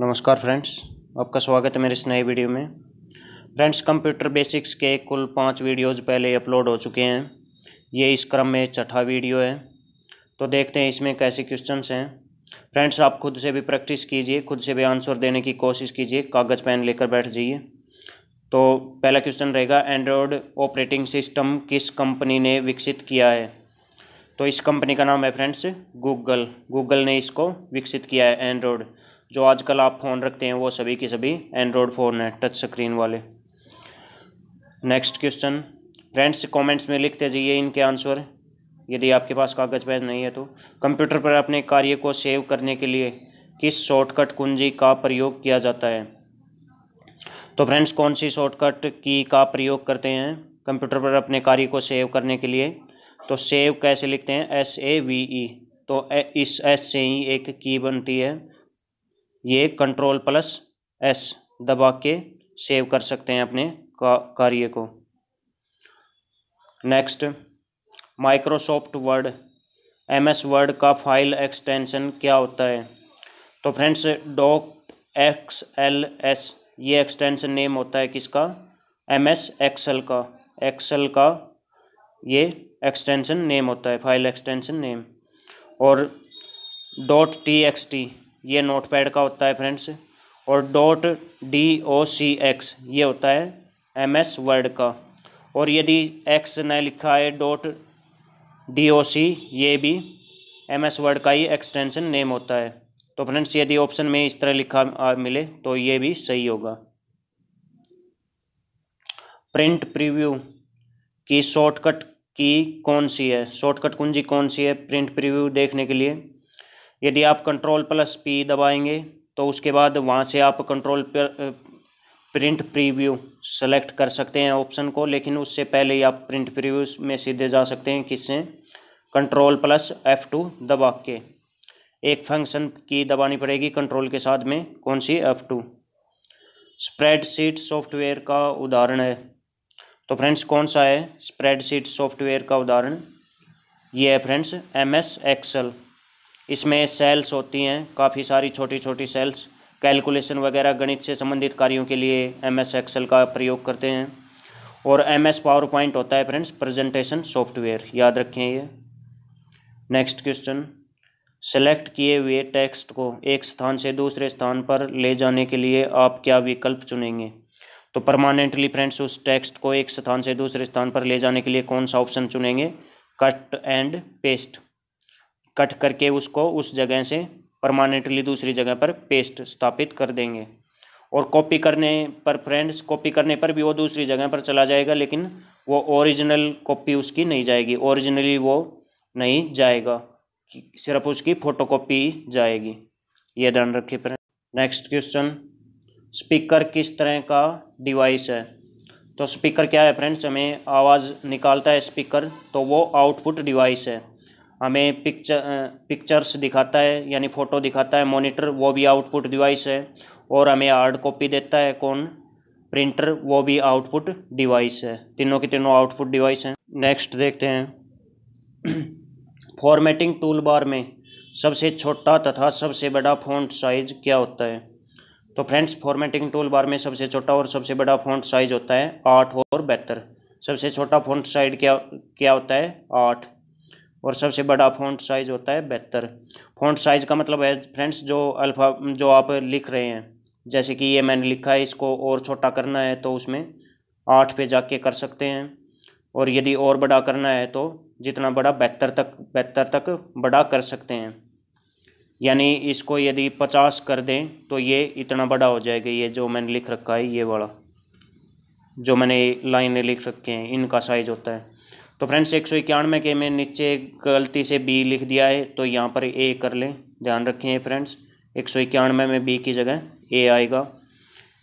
नमस्कार फ्रेंड्स आपका स्वागत है मेरे इस नए वीडियो में फ्रेंड्स कंप्यूटर बेसिक्स के कुल पाँच वीडियोज़ पहले अपलोड हो चुके हैं ये इस क्रम में छठा वीडियो है तो देखते हैं इसमें कैसे क्वेश्चंस हैं फ्रेंड्स आप खुद से भी प्रैक्टिस कीजिए खुद से भी आंसर देने की कोशिश कीजिए कागज़ पेन लेकर बैठ जाइए तो पहला क्वेश्चन रहेगा एंड्रॉयड ऑपरेटिंग सिस्टम किस कंपनी ने विकसित किया है तो इस कंपनी का नाम है फ्रेंड्स गूगल गूगल ने इसको विकसित किया है एंड्रॉयड जो आजकल आप फ़ोन रखते हैं वो सभी के सभी एंड्रॉयड फ़ोन हैं टच स्क्रीन वाले नेक्स्ट क्वेश्चन फ्रेंड्स कमेंट्स में लिखते जाइए इनके आंसर यदि आपके पास कागज़ पैज नहीं है तो कंप्यूटर पर अपने कार्य को सेव करने के लिए किस शॉर्टकट कुंजी का प्रयोग किया जाता है तो फ्रेंड्स कौन सी शॉर्टकट की का प्रयोग करते हैं कंप्यूटर पर अपने कार्य को सेव करने के लिए तो सेव कैसे लिखते हैं एस e. तो ए वी ई तो इस एस से ही एक की बनती है ये कंट्रोल प्लस एस दबा के सेव कर सकते हैं अपने कार्य को next Microsoft Word M S Word का फाइल एक्सटेंशन क्या होता है तो friends doc X L S ये एक्सटेंशन नेम होता है किसका एम एस एक्सएल का एक्सएल का ये एक्सटेंशन नेम होता है फाइल एक्सटेंशन नेम और डॉट टी एक्स टी ये नोटपैड का होता है फ्रेंड्स और dot D O C X ये होता है एम एस वर्ड का और यदि एक्स ने लिखा है डॉट डी ओ सी ये भी एम एस वर्ड का ही एक्सटेंशन नेम होता है तो फ्रेंड्स यदि ऑप्शन में इस तरह लिखा मिले तो ये भी सही होगा प्रिंट प्रीव्यू की शॉर्टकट की कौन सी है शॉर्टकट कुंजी कौन सी है प्रिंट प्रीव्यू देखने के लिए यदि आप कंट्रोल प्लस पी दबाएंगे तो उसके बाद वहाँ से आप कंट्रोल प्रिंट प्रीव्यू सेलेक्ट कर सकते हैं ऑप्शन को लेकिन उससे पहले ही आप प्रिंट प्रीव्यू में सीधे जा सकते हैं किससे कंट्रोल प्लस एफ़ टू दबा के एक फंक्शन की दबानी पड़ेगी कंट्रोल के साथ में कौन सी एफ़ टू स्प्रेडशीट सॉफ्टवेयर का उदाहरण है तो फ्रेंड्स कौन सा है स्प्रेडशीट सॉफ्टवेयर का उदाहरण ये है फ्रेंड्स एम एस एक्सल इसमें सेल्स होती हैं काफ़ी सारी छोटी छोटी सेल्स कैलकुलेशन वगैरह गणित से संबंधित कार्यों के लिए एम एस एक्सेल का प्रयोग करते हैं और एम एस पावर पॉइंट होता है फ्रेंड्स प्रेजेंटेशन सॉफ्टवेयर याद रखें ये नेक्स्ट क्वेश्चन सेलेक्ट किए हुए टेक्स्ट को एक स्थान से दूसरे स्थान पर ले जाने के लिए आप क्या विकल्प चुनेंगे तो परमानेंटली फ्रेंड्स उस टेक्स्ट को एक स्थान से दूसरे स्थान पर ले जाने के लिए कौन सा ऑप्शन चुनेंगे कट एंड पेस्ट कट करके उसको उस जगह से परमानेंटली दूसरी जगह पर पेस्ट स्थापित कर देंगे और कॉपी करने पर फ्रेंड्स कॉपी करने पर भी वो दूसरी जगह पर चला जाएगा लेकिन वो ओरिजिनल कॉपी उसकी नहीं जाएगी ओरिजिनली वो नहीं जाएगा सिर्फ उसकी फ़ोटो कॉपी जाएगी ये ध्यान रखिए फ्रेंड नेक्स्ट क्वेश्चन स्पीकर किस तरह का डिवाइस है तो स्पीकर क्या है फ्रेंड्स हमें आवाज़ निकालता है स्पीकर तो वो आउटपुट डिवाइस है हमें पिक्चर पिक्चर्स दिखाता है यानी फ़ोटो दिखाता है मॉनिटर वो भी आउटपुट डिवाइस है और हमें हार्ड कॉपी देता है कौन प्रिंटर वो भी आउटपुट डिवाइस है तीनों के तीनों आउटपुट डिवाइस हैं नेक्स्ट देखते हैं फॉर्मेटिंग टूल बार में सबसे छोटा तथा सबसे बड़ा फ़ॉन्ट साइज क्या होता है तो फ्रेंड्स फॉर्मेटिंग टूल बार में सबसे छोटा और सबसे बड़ा फ़ॉन्ट साइज होता है आठ और बेहतर सबसे छोटा फ़ॉन्ट साइज क्या क्या होता है आठ और सबसे बड़ा फ़ॉन्ट साइज़ होता है बेहतर फ़ॉन्ट साइज़ का मतलब है फ्रेंड्स जो अल्फ़ा जो आप लिख रहे हैं जैसे कि ये मैंने लिखा है इसको और छोटा करना है तो उसमें आठ पे जाके कर सकते हैं और यदि और बड़ा करना है तो जितना बड़ा बेहतर तक बेहतर तक बड़ा कर सकते हैं यानी इसको यदि पचास कर दें तो ये इतना बड़ा हो जाएगा ये जो मैंने लिख रखा है ये वाला जो मैंने लाइनें लिख रखे हैं इनका साइज़ होता है तो फ्रेंड्स एक सौ इक्यानवे के में नीचे गलती से बी लिख दिया है तो यहाँ पर ए कर लें ध्यान रखें फ्रेंड्स एक सौ इक्यानवे में बी की जगह ए आएगा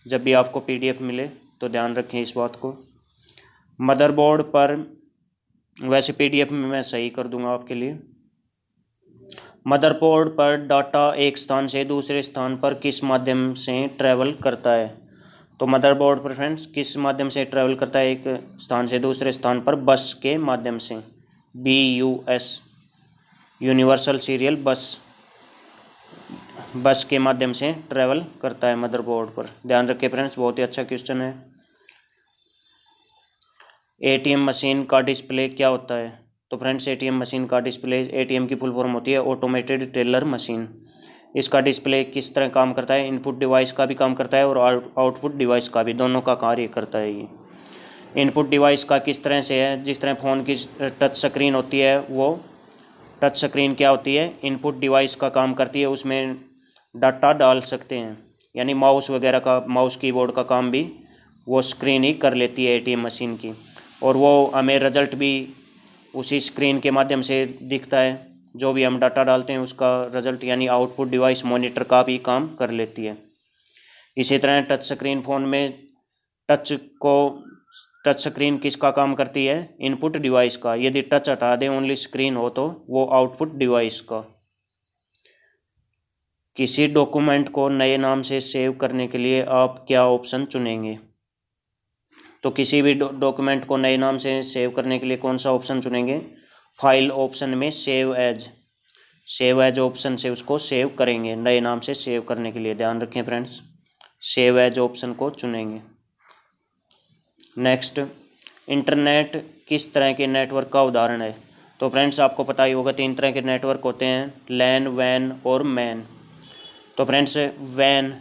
जब भी आपको पीडीएफ मिले तो ध्यान रखें इस बात को मदरबोर्ड पर वैसे पीडीएफ में मैं सही कर दूंगा आपके लिए मदरबोर्ड पर डाटा एक स्थान से दूसरे स्थान पर किस माध्यम से ट्रैवल करता है तो मदरबोर्ड पर फ्रेंड्स किस माध्यम से ट्रैवल करता है एक स्थान से दूसरे स्थान पर बस के माध्यम से B U S universal serial bus bus के माध्यम से ट्रैवल करता है मदरबोर्ड पर ध्यान रखें फ्रेंड्स बहुत ही अच्छा क्वेश्चन है एटीएम मशीन का डिस्प्ले क्या होता है तो फ्रेंड्स एटीएम मशीन का डिस्प्ले एटीएम की फुल फॉर्म होती है ऑटोमेटेड टेलर मशीन इसका डिस्प्ले किस तरह काम करता है इनपुट डिवाइस का भी काम करता है और आउटपुट डिवाइस का भी दोनों का कार्य करता है ये इनपुट डिवाइस का किस तरह से है जिस तरह फ़ोन की टच स्क्रीन होती है वो टच स्क्रीन क्या होती है इनपुट डिवाइस का काम करती है उसमें डाटा डाल सकते हैं यानी माउस वगैरह का माउस कीबोर्ड का काम भी वो स्क्रीन ही कर लेती है एटीएम मशीन की और वो हमें रिजल्ट भी उसी स्क्रीन के माध्यम से दिखता है जो भी हम डाटा डालते हैं उसका रिजल्ट यानी आउटपुट डिवाइस मॉनिटर का भी काम कर लेती है इसी तरह टच स्क्रीन फ़ोन में टच को टच स्क्रीन किसका काम करती है इनपुट डिवाइस का यदि टच हटा दें ओनली स्क्रीन हो तो वो आउटपुट डिवाइस का किसी डॉक्यूमेंट को नए नाम से सेव करने के लिए आप क्या ऑप्शन चुनेंगे तो किसी भी डॉक्यूमेंट को नए नाम से सेव करने के लिए कौन सा ऑप्शन चुनेंगे फाइल ऑप्शन में save as save as option से उसको सेव करेंगे नए नाम से सेव करने के लिए ध्यान रखें फ्रेंड्स सेव एज ऑप्शन को चुनेंगे नेक्स्ट इंटरनेट किस तरह के नेटवर्क का उदाहरण है तो फ्रेंड्स आपको पता ही होगा तीन तरह के नेटवर्क होते हैं लैन वैन और मैन तो फ्रेंड्स वैन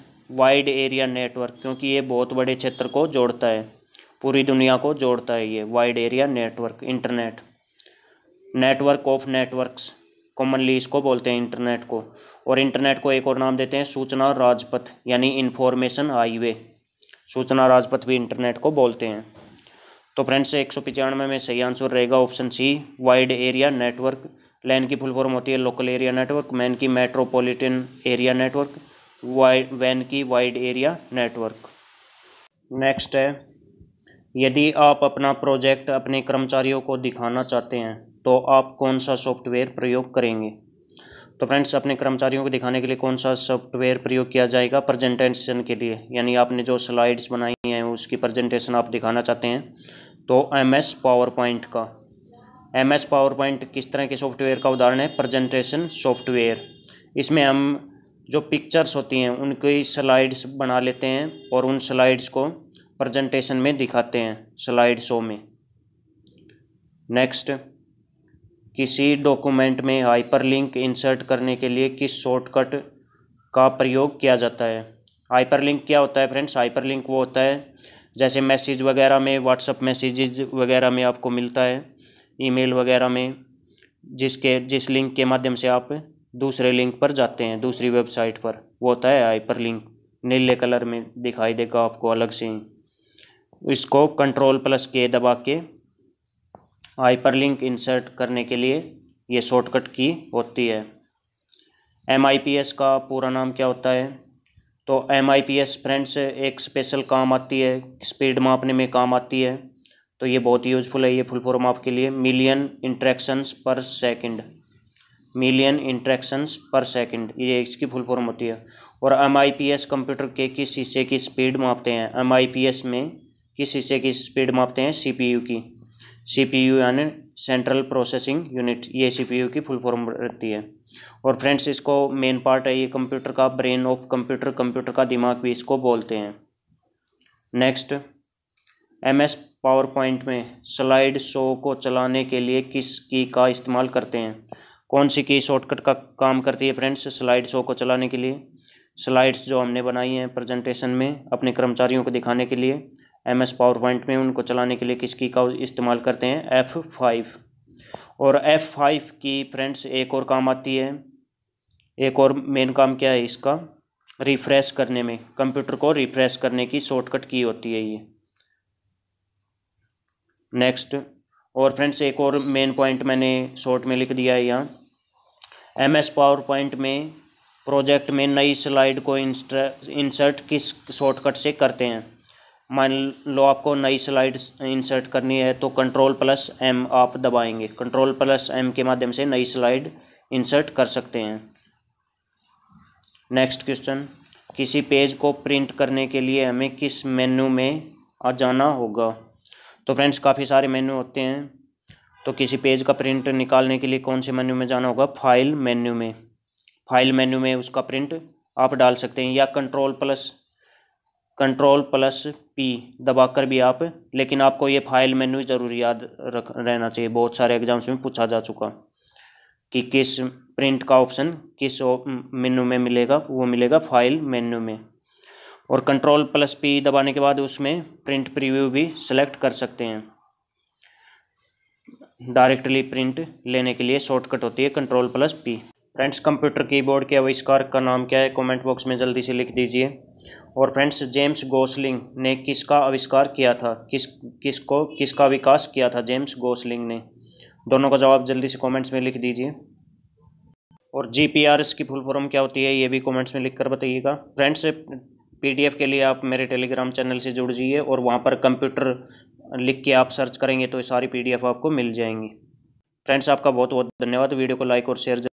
वाइड एरिया नेटवर्क क्योंकि ये बहुत बड़े क्षेत्र को जोड़ता है पूरी दुनिया को जोड़ता है ये wide area network internet network of networks commonly इसको बोलते हैं इंटरनेट को और इंटरनेट को एक और नाम देते हैं सूचना राजपथ यानी इन्फॉर्मेशन हाईवे सूचना राजपथ भी इंटरनेट को बोलते हैं तो फ्रेंड्स एक सौ पचानवे में सही आंसर रहेगा option C wide area network LAN की फुल फॉर्म होती है लोकल एरिया नेटवर्क मैन की मेट्रोपॉलिटन एरिया नेटवर्क वाइड वैन की वाइड एरिया नेटवर्क नेक्स्ट है यदि आप अपना प्रोजेक्ट अपने कर्मचारियों को दिखाना चाहते हैं तो आप कौन सा सॉफ्टवेयर प्रयोग करेंगे तो फ्रेंड्स अपने कर्मचारियों को दिखाने के लिए कौन सा सॉफ्टवेयर प्रयोग किया जाएगा प्रजेंटेशन के लिए यानी आपने जो स्लाइड्स बनाई हैं उसकी प्रजेंटेशन आप दिखाना चाहते हैं तो एम एस पावर पॉइंट का एम एस पावर पॉइंट किस तरह के सॉफ्टवेयर का उदाहरण है प्रजेंटेशन सॉफ्टवेयर इसमें हम जो पिक्चर्स होती हैं उनकी स्लाइड्स बना लेते हैं और उन स्लाइड्स को प्रजेंटेशन में दिखाते हैं स्लाइड शो में नेक्स्ट किसी डॉक्यूमेंट में हाइपरलिंक इंसर्ट करने के लिए किस शॉर्टकट का प्रयोग किया जाता है हाइपरलिंक क्या होता है फ्रेंड्स हाइपरलिंक वो होता है जैसे मैसेज वगैरह में व्हाट्सअप मैसेजेज वगैरह में आपको मिलता है ईमेल वगैरह में जिसके जिस लिंक के माध्यम से आप दूसरे लिंक पर जाते हैं दूसरी वेबसाइट पर वो होता है हाइपर लिंक नीले कलर में दिखाई देगा आपको अलग से इसको कंट्रोल प्लस के दबा के हाइपरलिंक इंसर्ट करने के लिए ये शॉर्टकट की होती है एम का पूरा नाम क्या होता है तो एम फ्रेंड्स एक स्पेशल काम आती है स्पीड मापने में काम आती है तो ये बहुत यूजफुल है ये फुल फॉर्म आपके लिए million interactions per second million interactions per second ये इसकी फुल फॉर्म होती है और एम कंप्यूटर के किस हिस्से की स्पीड मापते हैं एम में किस हिस्से की स्पीड मापते हैं सी की सीपीयू यानी सेंट्रल प्रोसेसिंग यूनिट ये सीपीयू की फुल फॉर्म रहती है और फ्रेंड्स इसको मेन पार्ट है ये कंप्यूटर का ब्रेन ऑफ कंप्यूटर कंप्यूटर का दिमाग भी इसको बोलते हैं नेक्स्ट एमएस पावर पॉइंट में स्लाइड शो को चलाने के लिए किस की का इस्तेमाल करते हैं कौन सी की शॉर्टकट का काम करती है फ्रेंड्स स्लाइड शो को चलाने के लिए स्लाइड्स जो हमने बनाई हैं प्रेजेंटेशन में अपने कर्मचारियों को दिखाने के लिए एम एस पावर पॉइंट में उनको चलाने के लिए किसकी का इस्तेमाल करते हैं एफ़ फाइव और एफ़ फाइव की फ्रेंड्स एक और काम आती है एक और मेन काम क्या है इसका रिफ्रेश करने में कंप्यूटर को रिफ्रेश करने की शॉर्टकट की होती है ये नेक्स्ट और फ्रेंड्स एक और मेन पॉइंट मैंने शॉर्ट में लिख दिया है यहाँ एम एस पावर पॉइंट में प्रोजेक्ट में नई स्लाइड को इंसर्ट किस शॉर्टकट से करते हैं मान लो आपको नई स्लाइड इंसर्ट करनी है तो कंट्रोल प्लस एम आप दबाएंगे कंट्रोल प्लस एम के माध्यम से नई स्लाइड इंसर्ट कर सकते हैं नेक्स्ट क्वेश्चन किसी पेज को प्रिंट करने के लिए हमें किस मेन्यू में आ जाना होगा तो फ्रेंड्स काफ़ी सारे मेन्यू होते हैं तो किसी पेज का प्रिंट निकालने के लिए कौन से मेन्यू में जाना होगा फाइल मेन्यू में फाइल मेन्यू में उसका प्रिंट आप डाल सकते हैं या control plus control plus P दबाकर भी आप लेकिन आपको ये फाइल मेन्यू ज़रूर याद रख रहना चाहिए बहुत सारे एग्जाम्स में पूछा जा चुका कि किस प्रिंट का ऑप्शन किस मेन्यू में मिलेगा वो मिलेगा फाइल मेन्यू में और कंट्रोल प्लस पी दबाने के बाद उसमें प्रिंट प्रीव्यू भी सिलेक्ट कर सकते हैं डायरेक्टली प्रिंट लेने के लिए शॉर्टकट होती है control plus P friends computer keyboard के आविष्कार का नाम क्या है कमेंट बॉक्स में जल्दी से लिख दीजिए और फ्रेंड्स जेम्स गोसलिंग ने किसका आविष्कार किया था किस किसको किसका विकास किया था जेम्स गोसलिंग ने दोनों का जवाब जल्दी से कमेंट्स में लिख दीजिए और जी पी आर एस की फुल फॉर्म क्या होती है ये भी कॉमेंट्स में लिख कर बताइएगा फ्रेंड्स पी के लिए आप मेरे टेलीग्राम चैनल से जुड़ जाइए और वहाँ पर कंप्यूटर लिख के आप सर्च करेंगे तो सारी पी आपको मिल जाएंगी फ्रेंड्स आपका बहुत बहुत धन्यवाद वीडियो को लाइक और शेयर